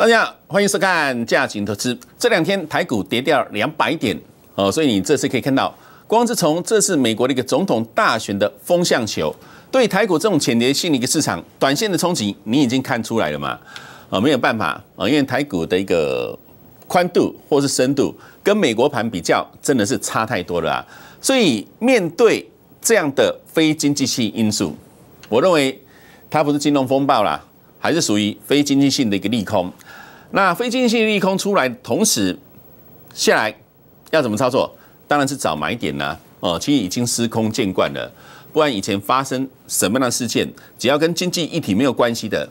大家好，欢迎收看《价值投资》。这两天台股跌掉两百点，哦，所以你这次可以看到，光是从这次美国的一个总统大选的风向球，对台股这种潜跌性的一个市场短线的冲击，你已经看出来了嘛？啊，没有办法啊，因为台股的一个宽度或是深度跟美国盘比较，真的是差太多了啊。所以面对这样的非经济性因素，我认为它不是金融风暴啦，还是属于非经济性的一个利空。那非经济性利空出来同时，下来要怎么操作？当然是找买点了。哦，其实已经司空见惯了。不然以前发生什么样的事件，只要跟经济一体没有关系的，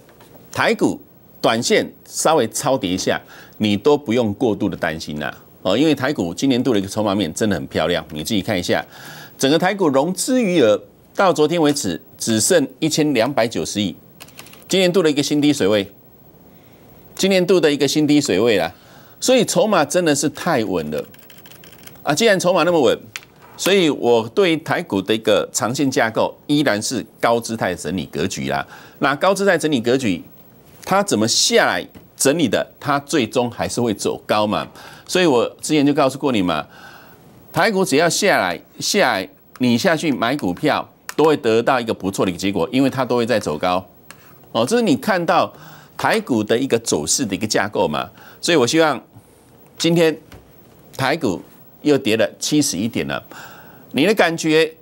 台股短线稍微超跌一下，你都不用过度的担心了。哦，因为台股今年度的一个筹码面真的很漂亮，你自己看一下，整个台股融资余额到昨天为止只剩一千两百九十亿，今年度的一个新低水位。今年度的一个新低水位啦，所以筹码真的是太稳了啊！既然筹码那么稳，所以我对台股的一个长线架构依然是高姿态整理格局啦。那高姿态整理格局，它怎么下来整理的？它最终还是会走高嘛。所以我之前就告诉过你嘛，台股只要下来下来，你下去买股票都会得到一个不错的一个结果，因为它都会在走高哦。这是你看到。台股的一个走势的一个架构嘛，所以我希望今天台股又跌了七十一点了，你的感觉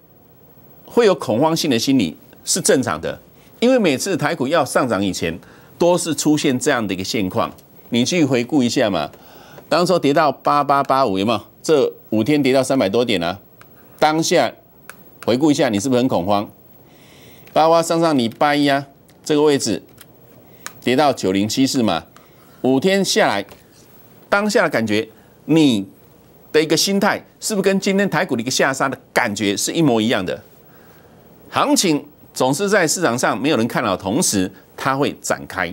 会有恐慌性的心理是正常的，因为每次台股要上涨以前，都是出现这样的一个现况，你去回顾一下嘛，当初跌到八八八五有没有？这五天跌到三百多点啊，当下回顾一下，你是不是很恐慌？八八上上礼拜一啊，这个位置。跌到九零七四嘛，五天下来，当下的感觉，你的一个心态是不是跟今天台股的一个下杀的感觉是一模一样的？行情总是在市场上没有人看到，同时它会展开。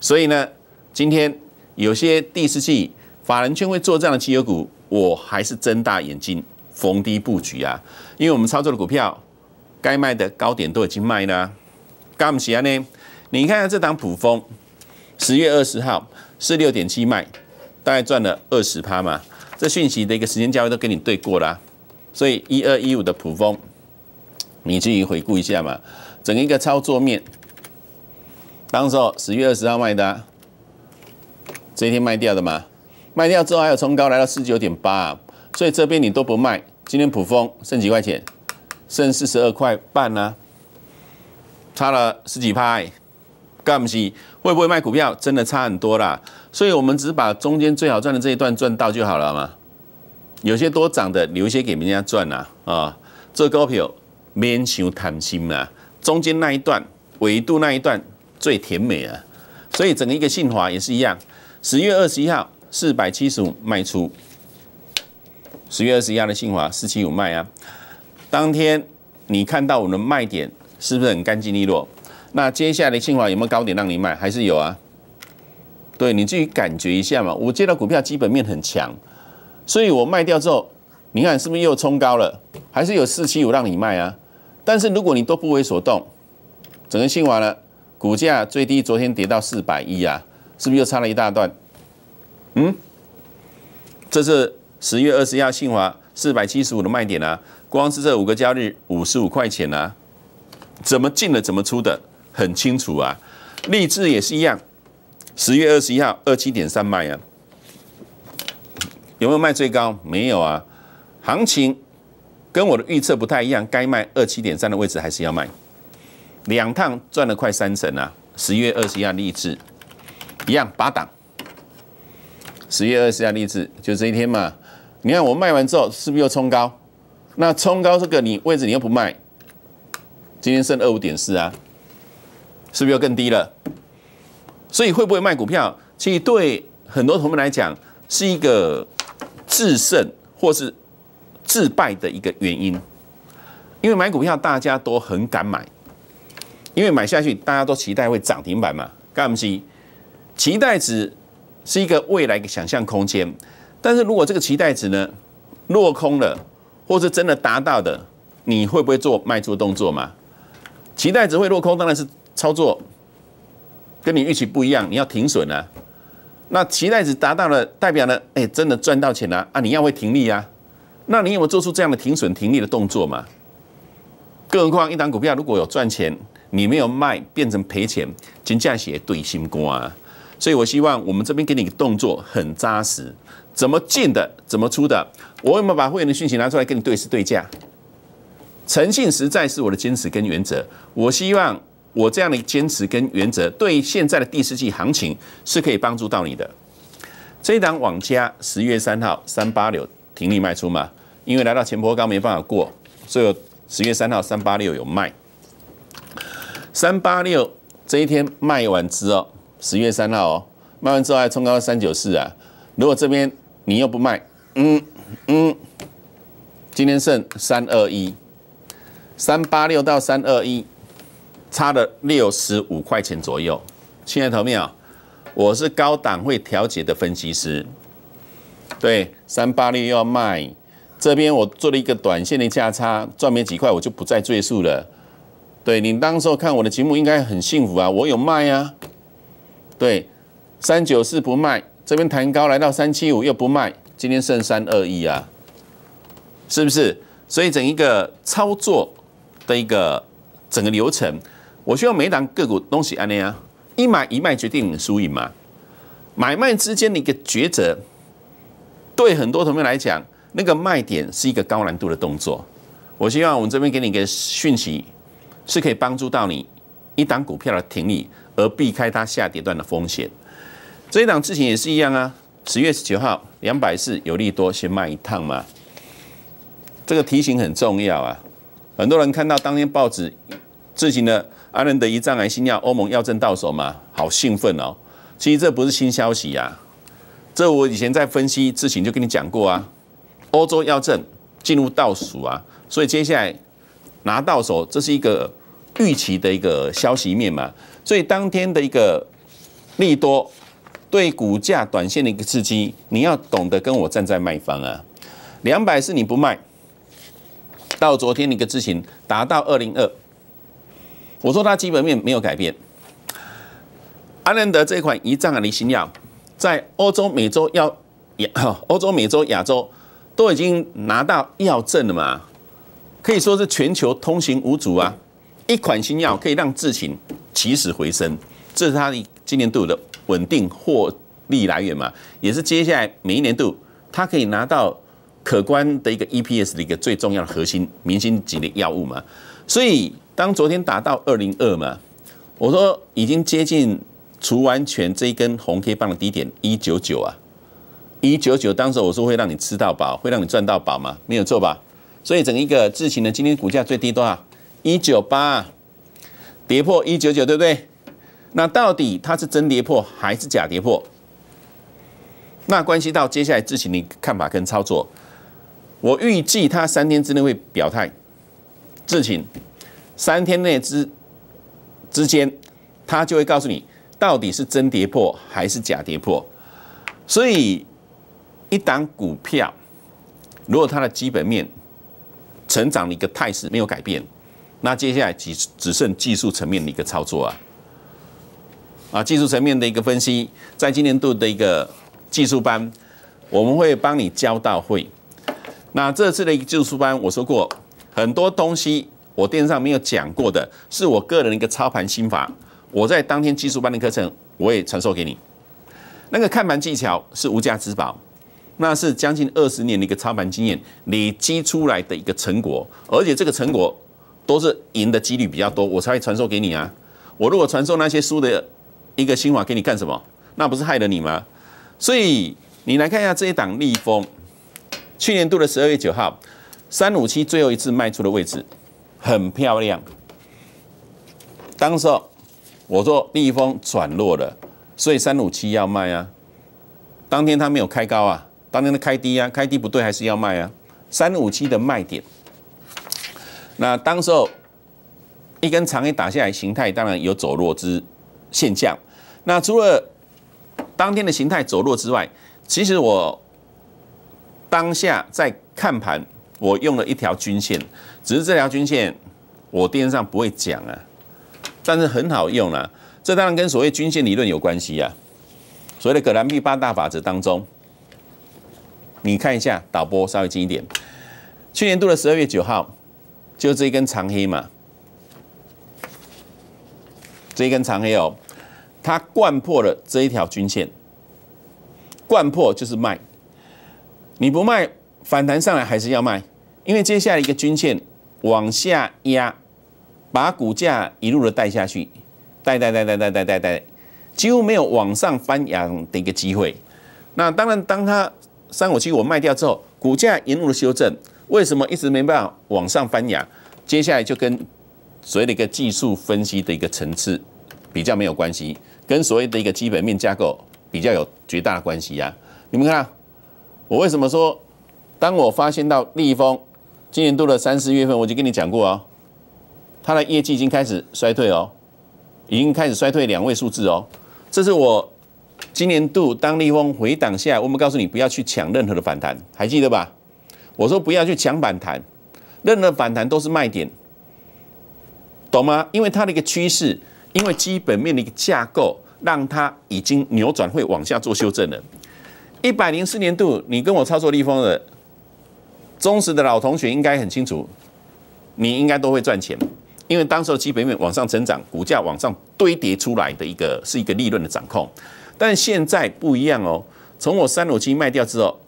所以呢，今天有些第四季法人圈会做这样的绩优股，我还是睁大眼睛逢低布局啊，因为我们操作的股票，该卖的高点都已经卖了，干不起来呢。你看看这档普丰，十月二十号是六点七卖，大概赚了二十趴嘛。这讯息的一个时间价位都跟你对过啦。所以一二一五的普丰，你自己回顾一下嘛。整一个操作面，当时候十月二十号卖的啊，这一天卖掉的嘛，卖掉之后还有冲高来到四九点八，所以这边你都不卖，今天普丰剩几块钱？剩四十二块半呢，差了十几趴。干不西？会不会卖股票真的差很多啦？所以我们只把中间最好赚的这一段赚到就好了嘛。有些多涨的留一些给人家赚啦。啊，做股票免想贪心啦。中间那一段、尾度那一段最甜美啊。所以整个一个信华也是一样。十月二十一号四百七十五卖出。十月二十一号的信华四七五卖啊。当天你看到我的卖点是不是很干净利落？那接下来的信华有没有高点让你卖？还是有啊？对你自己感觉一下嘛。我接到股票基本面很强，所以我卖掉之后，你看是不是又冲高了？还是有四七五让你卖啊？但是如果你都不为所动，整个信华呢，股价最低昨天跌到四百一啊，是不是又差了一大段？嗯，这是十月二十号信华四百七十五的卖点啊，光是这五个交易五十五块钱啊，怎么进的怎么出的？很清楚啊，立志也是一样，十月二十一号二七点三卖啊，有没有卖最高？没有啊，行情跟我的预测不太一样，该卖二七点三的位置还是要卖，两趟赚了快三成啊！十月二十一号立志一样八档，十月二十一号立志就这一天嘛，你看我卖完之后是不是又冲高？那冲高这个你位置你又不卖，今天剩二五点四啊。是不是又更低了？所以会不会卖股票？其实对很多同学们来讲，是一个制胜或是制败的一个原因。因为买股票大家都很敢买，因为买下去大家都期待会涨停板嘛，干不干？期待值是一个未来的想象空间。但是如果这个期待值呢落空了，或是真的达到的，你会不会做卖出的动作吗？期待值会落空，当然是。操作跟你预期不一样，你要停损啊？那期待值达到了，代表呢？哎，真的赚到钱了啊！你要会停利啊？那你有做出这样的停损停利的动作吗？更何况一档股票如果有赚钱，你没有卖变成赔钱，金价鞋对心瓜。所以我希望我们这边给你动作很扎实，怎么进的，怎么出的，我有没有把会员的讯息拿出来跟你对是对价？诚信实在是我的坚持跟原则，我希望。我这样的坚持跟原则，对现在的第四季行情是可以帮助到你的。这一档网加十月三号三八六停利卖出嘛？因为来到前坡高没办法过，所以十月三号三八六有卖。三八六这一天卖完之后，十月三号哦，卖完之后还冲高三九四啊。如果这边你又不卖，嗯嗯，今天剩三二一，三八六到三二一。差了六十五块钱左右。亲爱的朋友们，我是高档会调节的分析师。对，三八六要卖，这边我做了一个短线的价差，赚没几块，我就不再赘述了。对你当时候看我的节目，应该很幸福啊，我有卖啊。对，三九四不卖，这边弹高来到三七五又不卖，今天剩三二一啊，是不是？所以整一个操作的一个整个流程。我希望每一档个股东西安尼啊，一买一卖决定你输赢嘛，买卖之间的一个抉择，对很多同学来讲，那个卖点是一个高难度的动作。我希望我们这边给你一个讯息，是可以帮助到你一档股票的停利，而避开它下跌段的风险。这一档之前也是一样啊，十月十九号两百四有利多先卖一趟嘛，这个提醒很重要啊。很多人看到当天报纸，自行的。阿伦德一站癌新药，欧盟药证到手吗？好兴奋哦！其实这不是新消息呀，这我以前在分析之前就跟你讲过啊。欧洲药证进入倒数啊，所以接下来拿到手，这是一个预期的一个消息面嘛。所以当天的一个利多对股价短线的一个刺激，你要懂得跟我站在卖方啊。两百是你不卖，到昨天的一个之前达到二零二。我说它基本面没有改变。安仁德这款胰脏癌的新药，在欧洲、美洲、亚欧洲、美洲、亚洲都已经拿到药证了嘛？可以说是全球通行无阻啊！一款新药可以让智勤起死回生，这是它的今年度的稳定获利来源嘛？也是接下来每一年度它可以拿到可观的一个 EPS 的一个最重要的核心明星级的药物嘛？所以。当昨天打到二零二嘛，我说已经接近除完全这一根红 K 棒的低点一九九啊，一九九当时我说会让你吃到饱，会让你赚到饱嘛，没有错吧？所以整一个智勤的今天股价最低多少？一九八，跌破一九九，对不对？那到底它是真跌破还是假跌破？那关系到接下来智勤的看法跟操作，我预计它三天之内会表态，智勤。三天内之之间，他就会告诉你到底是真跌破还是假跌破。所以，一档股票如果它的基本面成长的一个态势没有改变，那接下来只只剩技术层面的一个操作啊啊，技术层面的一个分析，在今年度的一个技术班，我们会帮你教到会。那这次的一个技术班，我说过很多东西。我电视上没有讲过的，是我个人的一个操盘心法。我在当天技术班的课程，我也传授给你。那个看盘技巧是无价之宝，那是将近二十年的一个操盘经验，你积出来的一个成果，而且这个成果都是赢的几率比较多，我才会传授给你啊。我如果传授那些输的一个心法给你干什么？那不是害了你吗？所以你来看一下这一档逆丰，去年度的十二月九号，三五七最后一次卖出的位置。很漂亮。当时候我说逆风转弱了，所以三五七要卖啊。当天它没有开高啊，当天的开低啊，开低不对还是要卖啊。三五七的卖点。那当时候一根长阴打下来，形态当然有走弱之现象。那除了当天的形态走弱之外，其实我当下在看盘，我用了一条均线。只是这条均线，我电视上不会讲啊，但是很好用啊。这当然跟所谓均线理论有关系啊。所谓的葛兰碧八大法则当中，你看一下导播稍微近一点，去年度的十二月九号，就这一根长黑嘛，这一根长黑哦，它贯破了这一条均线。贯破就是卖，你不卖，反弹上来还是要卖，因为接下来一个均线。往下压，把股价一路的带下去，带带带带带带带带，几乎没有往上翻扬的一个机会。那当然，当它三五七我卖掉之后，股价一路的修正，为什么一直没办法往上翻扬？接下来就跟所谓的一个技术分析的一个层次比较没有关系，跟所谓的一个基本面架构比较有绝大的关系呀。你们看，我为什么说，当我发现到利丰？今年度的三四月份，我就跟你讲过哦，它的业绩已经开始衰退哦，已经开始衰退两位数字哦。这是我今年度当利丰回档下来，我们告诉你不要去抢任何的反弹，还记得吧？我说不要去抢反弹，任何反弹都是卖点，懂吗？因为它的一个趋势，因为基本面的一个架构，让它已经扭转会往下做修正了。一百零四年度，你跟我操作利丰的。忠实的老同学应该很清楚，你应该都会赚钱，因为当时的基本面往上成长，股价往上堆叠出来的一个是一个利润的掌控。但现在不一样哦，从我三五七卖掉之后，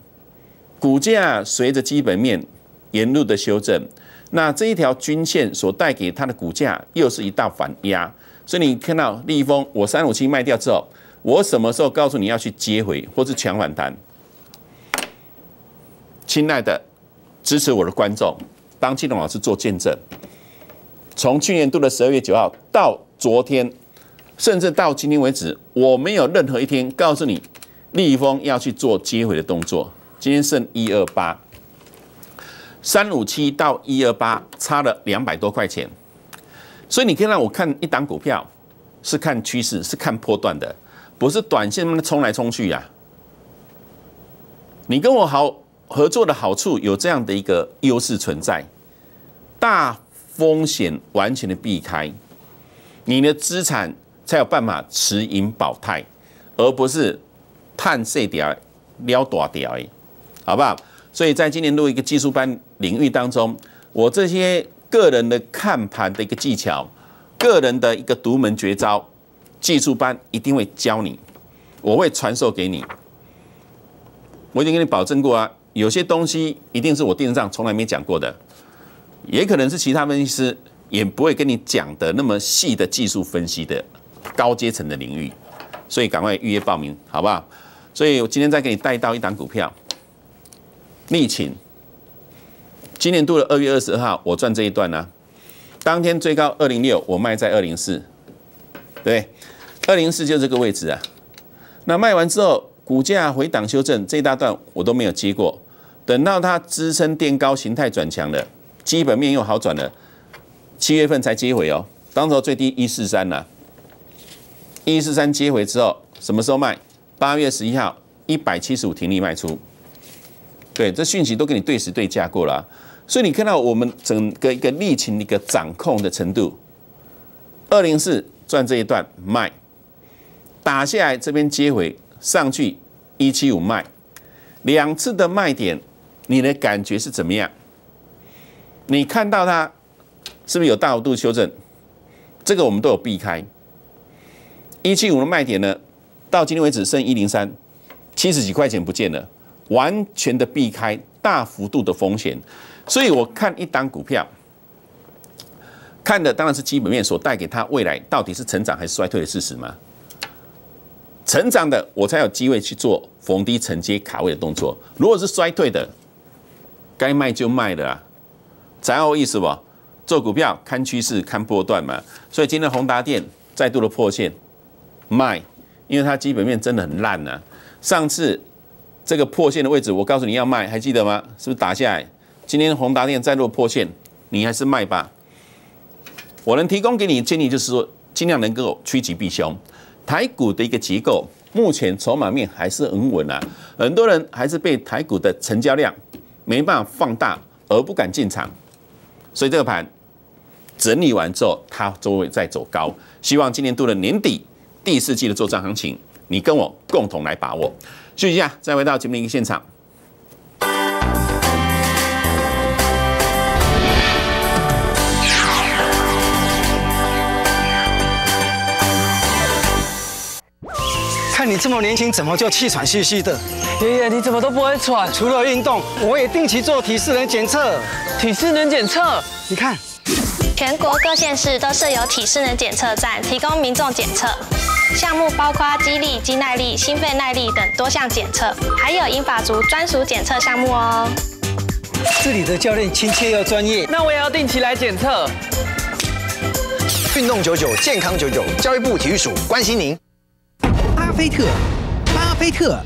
股价随着基本面沿路的修正，那这一条均线所带给它的股价又是一大反压，所以你看到立丰我三五七卖掉之后，我什么时候告诉你要去接回或是抢反弹，亲爱的。支持我的观众，当金融老师做见证。从去年度的十二月九号到昨天，甚至到今天为止，我没有任何一天告诉你立峰要去做接回的动作。今天剩一二八三五七到一二八，差了两百多块钱。所以你可以让我看一档股票，是看趋势，是看波段的，不是短线那么冲来冲去呀。你跟我好。合作的好处有这样的一个优势存在，大风险完全的避开，你的资产才有办法持盈保泰，而不是碳碎点撩大点而已，好不好？所以在今年度一个技术班领域当中，我这些个人的看盘的一个技巧，个人的一个独门绝招，技术班一定会教你，我会传授给你，我已经跟你保证过啊。有些东西一定是我电视上从来没讲过的，也可能是其他分析师也不会跟你讲的那么细的技术分析的高阶层的领域，所以赶快预约报名，好不好？所以我今天再给你带到一档股票，逆情。今年度的二月二十二号，我赚这一段呢，当天最高二零六，我卖在二零四，对，二零四就这个位置啊。那卖完之后，股价回档修正这一大段，我都没有接过。等到它支撑垫高形态转强了，基本面又好转了，七月份才接回哦。当时最低一四三了，一四三接回之后，什么时候卖？八月十一号一百七十五停利卖出。对，这讯息都给你对时对价过了，所以你看到我们整个一个利情的一个掌控的程度。二零四赚这一段卖，打下来这边接回，上去一七五卖，两次的卖点。你的感觉是怎么样？你看到它是不是有大幅度修正？这个我们都有避开。一七五的卖点呢，到今天为止剩一零三，七十几块钱不见了，完全的避开大幅度的风险。所以我看一单股票，看的当然是基本面所带给他未来到底是成长还是衰退的事实嘛。成长的我才有机会去做逢低承接卡位的动作，如果是衰退的。该卖就卖的，啊，再有意思不？做股票看趋势、看波段嘛。所以今天宏达电再度的破线，卖，因为它基本面真的很烂呐。上次这个破线的位置，我告诉你要卖，还记得吗？是不是打下来？今天宏达电再度破线，你还是卖吧。我能提供给你建议，就是说尽量能够趋吉避凶。台股的一个结构，目前筹码面还是很稳啊。很多人还是被台股的成交量。没办法放大而不敢进场，所以这个盘整理完之后，它就会再走高。希望今年度的年底第四季的作战行情，你跟我共同来把握。休息一下，再回到节目一个现场。你这么年轻，怎么就气喘吁吁的？爷爷，你怎么都不会喘？除了运动，我也定期做体适能检测。体适能检测，你看，全国各县市都设有体适能检测站，提供民众检测。项目包括肌力、肌耐力、心肺耐力等多项检测，还有英法族专属检测项目哦。这里的教练亲切又专业，那我也要定期来检测。运动九九，健康九九，教育部体育署关心您。巴菲特，巴菲特，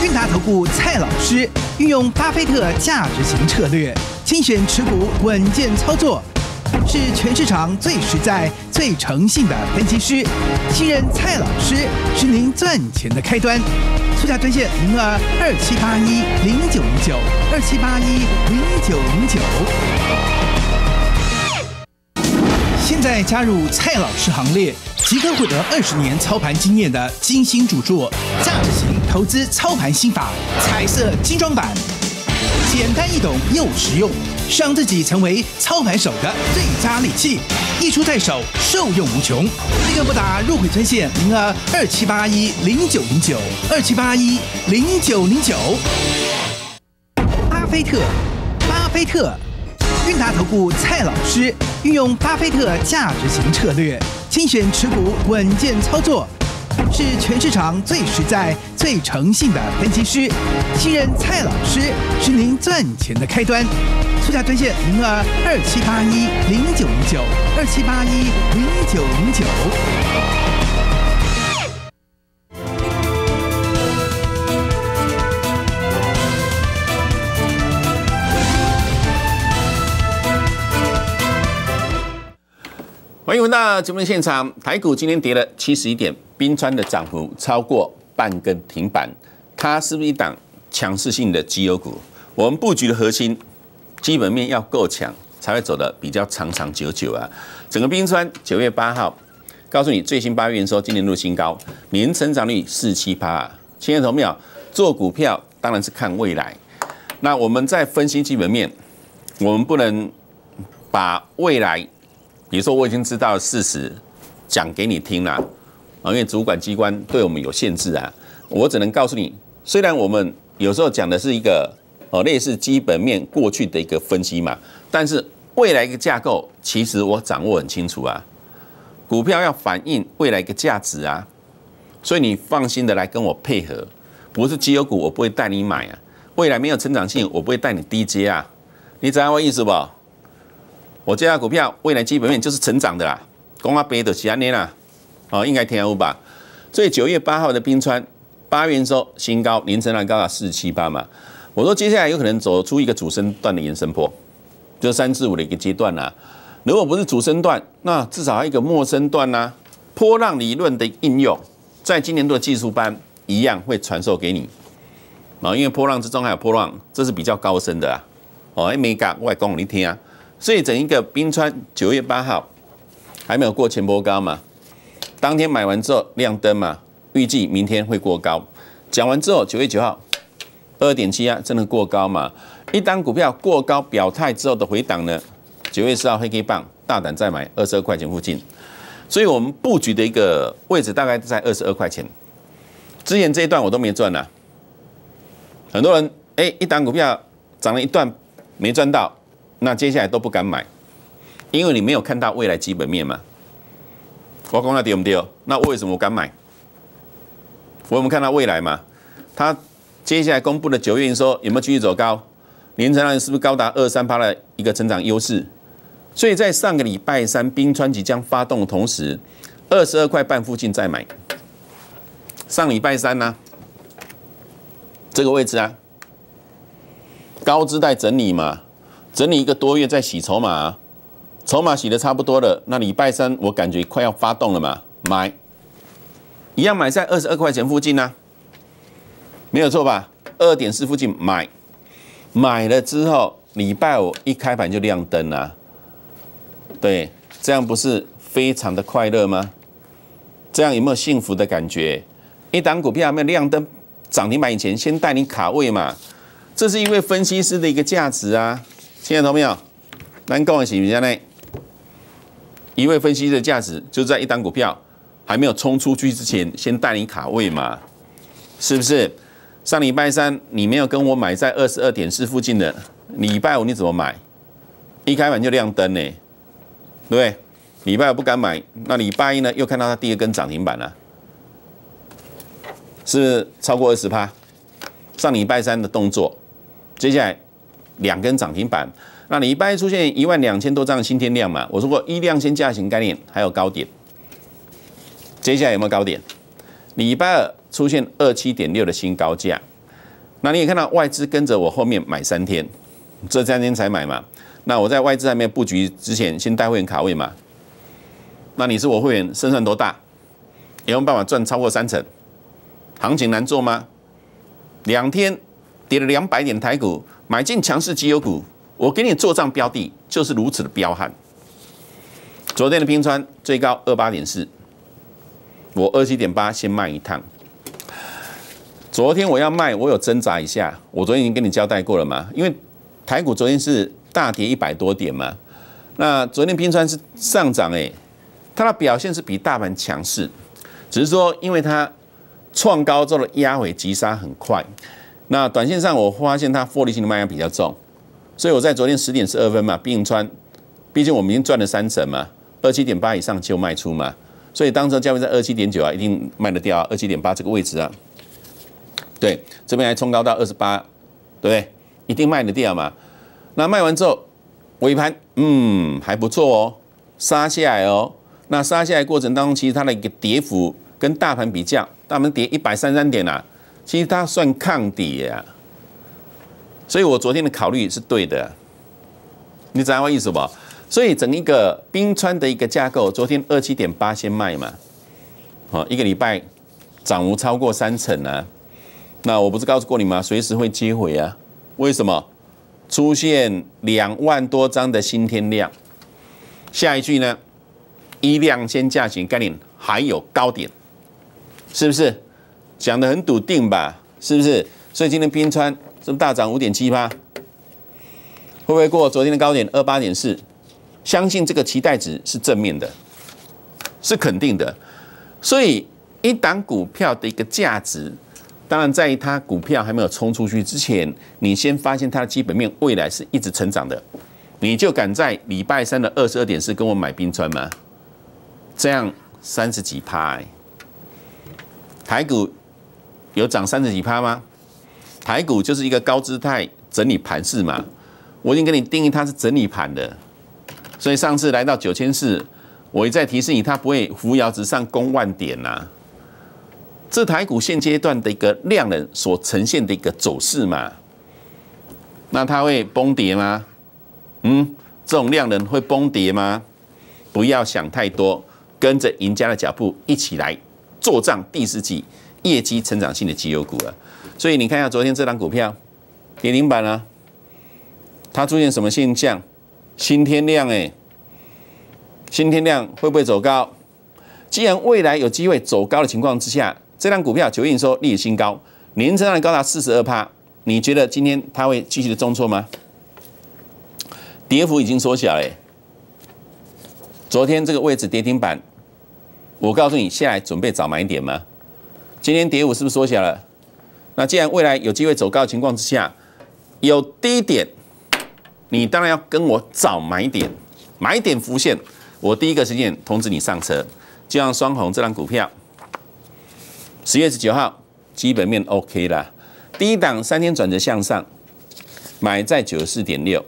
韵达投顾蔡老师运用巴菲特价值型策略，精选持股稳健操作，是全市场最实在、最诚信的分析师。信任蔡老师是您赚钱的开端。初价专线零二二七八一零九零九，二七八一零九零九。现在加入蔡老师行列，即可获得二十年操盘经验的精心主作价值型投资操盘心法彩色精装版，简单易懂又实用，让自己成为操盘手的最佳利器，一出在手，受用无穷。立刻拨打入会专线零二二七八一零九零九二七八一零九零九。巴菲特，巴菲特，韵达投顾蔡老师。运用巴菲特价值型策略，精选持股稳健操作，是全市场最实在、最诚信的分析师。新人蔡老师是您赚钱的开端，出价专线，零二二七八一零九零九二七八一零九零九。欢迎回到节目现场。台股今天跌了七十一点，冰川的涨幅超过半根停板，它是不是一档强势性的绩优股？我们布局的核心基本面要够强，才会走得比较长长久久啊。整个冰川九月八号告诉你最新八月营收今年度新高，年成长率四七八。亲爱的朋友做股票当然是看未来。那我们在分析基本面，我们不能把未来。比如说我已经知道事实，讲给你听了，啊，因为主管机关对我们有限制啊，我只能告诉你，虽然我们有时候讲的是一个哦类似基本面过去的一个分析嘛，但是未来一个架构其实我掌握很清楚啊，股票要反映未来一个价值啊，所以你放心的来跟我配合，不是绩优股我不会带你买啊，未来没有成长性我不会带你低阶啊，你知道我意思不？我这下股票未来基本面就是成长的啦，讲阿别的其他涅啦，哦，应该听欧吧。所以九月八号的冰川八月收新高，凌晨了高达四七八嘛。我说接下来有可能走出一个主升段的延伸波，就三四五的一个阶段啦。如果不是主升段，那至少一个末升段啦。波浪理论的应用，在今年度的技术班一样会传授给你。啊，因为波浪之中还有波浪，这是比较高深的啊。哦，没讲外公，你听啊。所以整一个冰川九月八号还没有过前波高嘛，当天买完之后亮灯嘛，预计明天会过高。讲完之后九月九号二点七压真的过高嘛？一单股票过高表态之后的回档呢？九月四号黑 K 棒大胆再买二十二块钱附近，所以我们布局的一个位置大概在二十二块钱。之前这一段我都没赚啊，很多人哎一单股票涨了一段没赚到。那接下来都不敢买，因为你没有看到未来基本面嘛。我讲它对不跌？那为什么我敢买？我们看到未来嘛，它接下来公布的九月说有没有继续走高？年成长是不是高达二三八的一个成长优势？所以在上个礼拜三冰川即将发动的同时，二十二块半附近再买。上礼拜三呢，这个位置啊，高姿态整理嘛。整理一个多月再洗筹码，筹码洗的差不多了。那礼拜三我感觉快要发动了嘛，买，一样买在二十二块钱附近呢？没有错吧？二点四附近买，买了之后礼拜五一开盘就亮灯啊，对，这样不是非常的快乐吗？这样有没有幸福的感觉？一档股票还没有亮灯，涨停板以前先带你卡位嘛，这是因为分析师的一个价值啊。爱的懂朋友，那各位企业家呢？一位分析师的价值，就在一档股票还没有冲出去之前，先带你卡位嘛，是不是？上礼拜三你没有跟我买在二十二点四附近的，礼拜五你怎么买？一开盘就亮灯呢，对不对？礼拜五不敢买，那礼拜一呢？又看到它第二根涨停板了，是超过二十趴。上礼拜三的动作，接下来。两根涨停板，那拜一出现一万两千多张新天量嘛？我说过一量先价型概念，还有高点。接下来有没有高点？礼拜二出现二七点六的新高价，那你也看到外资跟着我后面买三天，这三天才买嘛？那我在外资没有布局之前，先带会员卡位嘛？那你是我会员胜算多大？有没办法赚超过三成？行情难做吗？两天跌了两百点台股。买进强势绩优股，我给你做账标的，就是如此的彪悍。昨天的冰川最高二八点四，我二七点八先卖一趟。昨天我要卖，我有挣扎一下。我昨天已经跟你交代过了嘛，因为台股昨天是大跌一百多点嘛。那昨天冰川是上涨哎，它的表现是比大盘强势，只是说因为它创高之后压回急杀很快。那短线上，我发现它获利性的卖压比较重，所以我在昨天十点十二分嘛，冰川，毕竟我们已经赚了三成嘛，二七点八以上就卖出嘛，所以当时价位在二七点九啊，一定卖得掉，二七点八这个位置啊，对，这边还冲高到二十八，对不对？一定卖得掉嘛。那卖完之后，尾盘，嗯，还不错哦，杀下来哦。那杀下来过程当中，其实它的一个跌幅跟大盘比较，大盘跌一百三三点啊。其实它算抗跌呀，所以我昨天的考虑是对的。你知道我意思不？所以整一个冰川的一个架构，昨天二七点八先卖嘛，好，一个礼拜涨幅超过三成啊。那我不是告诉过你吗？随时会接回啊。为什么？出现两万多张的新天量，下一句呢？一两千价钱概念还有高点，是不是？讲得很笃定吧，是不是？所以今天冰川这么大涨五点七趴，会不会过昨天的高点二八点四？相信这个期待值是正面的，是肯定的。所以一档股票的一个价值，当然在于它股票还没有冲出去之前，你先发现它的基本面未来是一直成长的，你就敢在礼拜三的二十二点四跟我买冰川吗？这样三十几趴台股。有涨三十几趴吗？台股就是一个高姿态整理盘势嘛，我已经给你定义它是整理盘的，所以上次来到九千四，我一再提示你它不会扶摇直上攻万点呐。这台股现阶段的一个量能所呈现的一个走势嘛，那它会崩跌吗？嗯，这种量能会崩跌吗？不要想太多，跟着赢家的脚步一起来做账第四季。业绩成长性的绩优股了，所以你看一下昨天这张股票，跌停板了，它出现什么现象？新天量哎，新天量会不会走高？既然未来有机会走高的情况之下，这张股票九亿收历史新高，年增长高达四十二趴，你觉得今天它会继续的重挫吗？跌幅已经缩小哎，昨天这个位置跌停板，我告诉你，下来准备找买点吗？今天跌五是不是缩小了？那既然未来有机会走高的情况之下，有低点，你当然要跟我找买点，买点浮现，我第一个时间通知你上车。就像双红这张股票，十月十九号基本面 OK 了，第一档三天转折向上，买在九十四点六。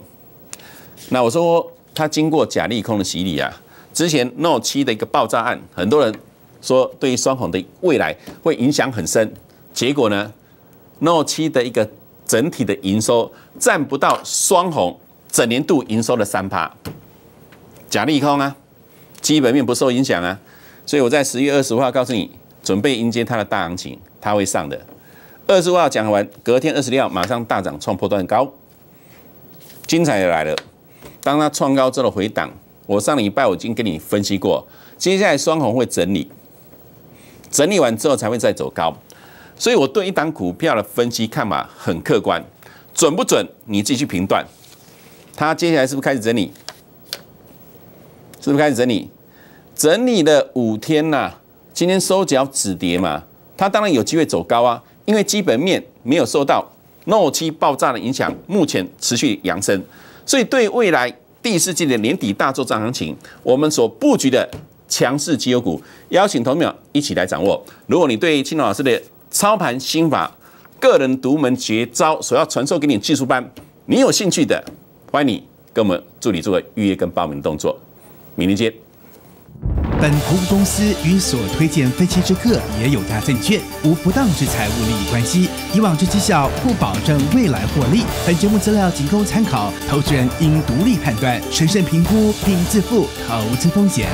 那我说它经过假利空的洗礼啊，之前 n 诺基的一个爆炸案，很多人。说对于双红的未来会影响很深，结果呢，note 七的一个整体的营收占不到双红整年度营收的三趴，假利空啊，基本面不受影响啊，所以我在十月二十号告诉你，准备迎接它的大行情，它会上的。二十号讲完，隔天二十六号马上大涨创破段高，精彩也来了。当它创高之后回档，我上礼拜我已经跟你分析过，接下来双红会整理。整理完之后才会再走高，所以我对一档股票的分析看法很客观，准不准你自己去评断。它接下来是不是开始整理？是不是开始整理？整理了五天呐，今天收脚止跌嘛，它当然有机会走高啊，因为基本面没有受到 Note 爆炸的影响，目前持续扬升，所以对未来第四季的年底大作战行情，我们所布局的。强势绩优股，邀请同秒一起来掌握。如果你对青龙老师的操盘心法、个人独门绝招所要传授给你技术班，你有兴趣的，欢迎你跟我们助理做个预约跟报名动作。明天见。本公司与所推荐分期之客也有大证券无不当之财务利益关系，以往之绩效不保证未来获利。本节目资料仅供参考，投资人应独立判断、审慎评估并自负投资风险。